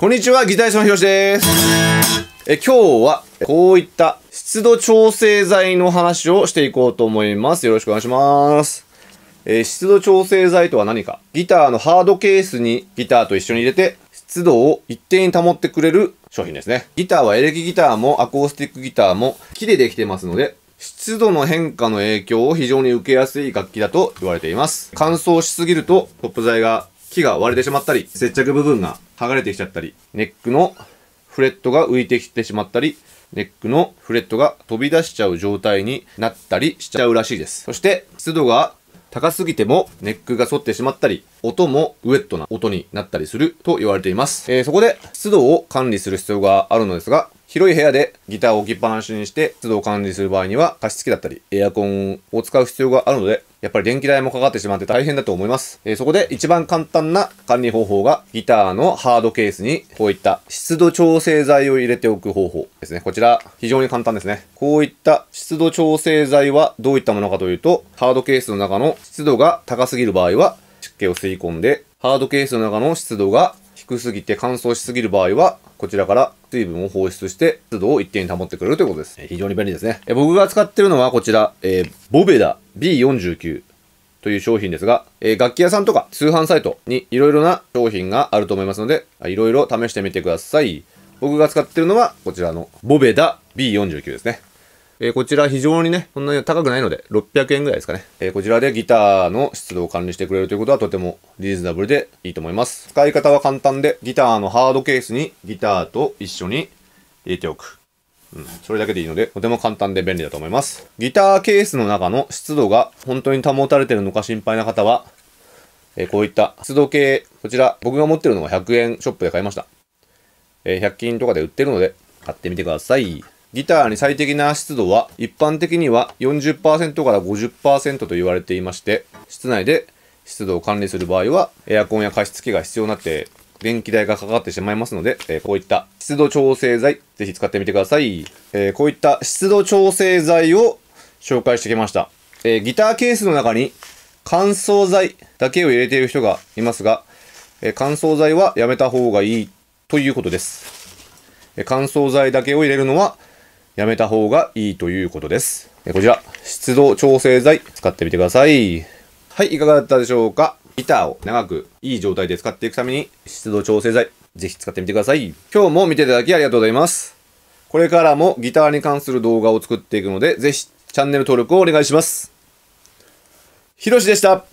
こんにちは、ギタリストのひろしです。え、今日は、こういった湿度調整剤の話をしていこうと思います。よろしくお願いします。えー、湿度調整剤とは何かギターのハードケースにギターと一緒に入れて、湿度を一定に保ってくれる商品ですね。ギターはエレキギターもアコースティックギターも木でできてますので、湿度の変化の影響を非常に受けやすい楽器だと言われています。乾燥しすぎると、トップ剤が木が割れてしまったり、接着部分が剥がれてきちゃったり、ネックのフレットが浮いてきてしまったり、ネックのフレットが飛び出しちゃう状態になったりしちゃうらしいです。そして、湿度が高すぎてもネックが反ってしまったり、音もウェットな音になったりすると言われています。えー、そこで湿度を管理する必要があるのですが、広い部屋でギターを置きっぱなしにして湿度を管理する場合には加湿器だったりエアコンを使う必要があるのでやっぱり電気代もかかってしまって大変だと思います。えー、そこで一番簡単な管理方法がギターのハードケースにこういった湿度調整剤を入れておく方法ですね。こちら非常に簡単ですね。こういった湿度調整剤はどういったものかというとハードケースの中の湿度が高すぎる場合は湿気を吸い込んでハードケースの中の湿度が低すぎて乾燥しすぎる場合はこちらから水分を放出して、湿度を一定に保ってくれるということです。非常に便利ですね。え僕が使ってるのはこちら、えー、ボベダ B49。という商品ですが、えー、楽器屋さんとか通販サイトにいろいろな商品があると思いますので、いろいろ試してみてください。僕が使ってるのはこちらのボベダ B49 ですね。えー、こちら非常にね、そんなに高くないので、600円ぐらいですかね。えー、こちらでギターの湿度を管理してくれるということはとてもリーズナブルでいいと思います。使い方は簡単で、ギターのハードケースにギターと一緒に入れておく。うん、それだけでいいので、とても簡単で便利だと思います。ギターケースの中の湿度が本当に保たれてるのか心配な方は、えー、こういった湿度計、こちら僕が持ってるのが100円ショップで買いました。え100均とかで売ってるので、買ってみてください。ギターに最適な湿度は一般的には40%から50%と言われていまして、室内で湿度を管理する場合はエアコンや加湿器が必要になって電気代がかかってしまいますので、えー、こういった湿度調整剤、ぜひ使ってみてください。えー、こういった湿度調整剤を紹介してきました。えー、ギターケースの中に乾燥剤だけを入れている人がいますが、え乾燥剤はやめた方がいいということです。え乾燥剤だけを入れるのはやめた方がいいということです。こちら、湿度調整剤使ってみてください。はい、いかがだったでしょうかギターを長くいい状態で使っていくために湿度調整剤、ぜひ使ってみてください。今日も見ていただきありがとうございます。これからもギターに関する動画を作っていくので、ぜひチャンネル登録をお願いします。ひろしでした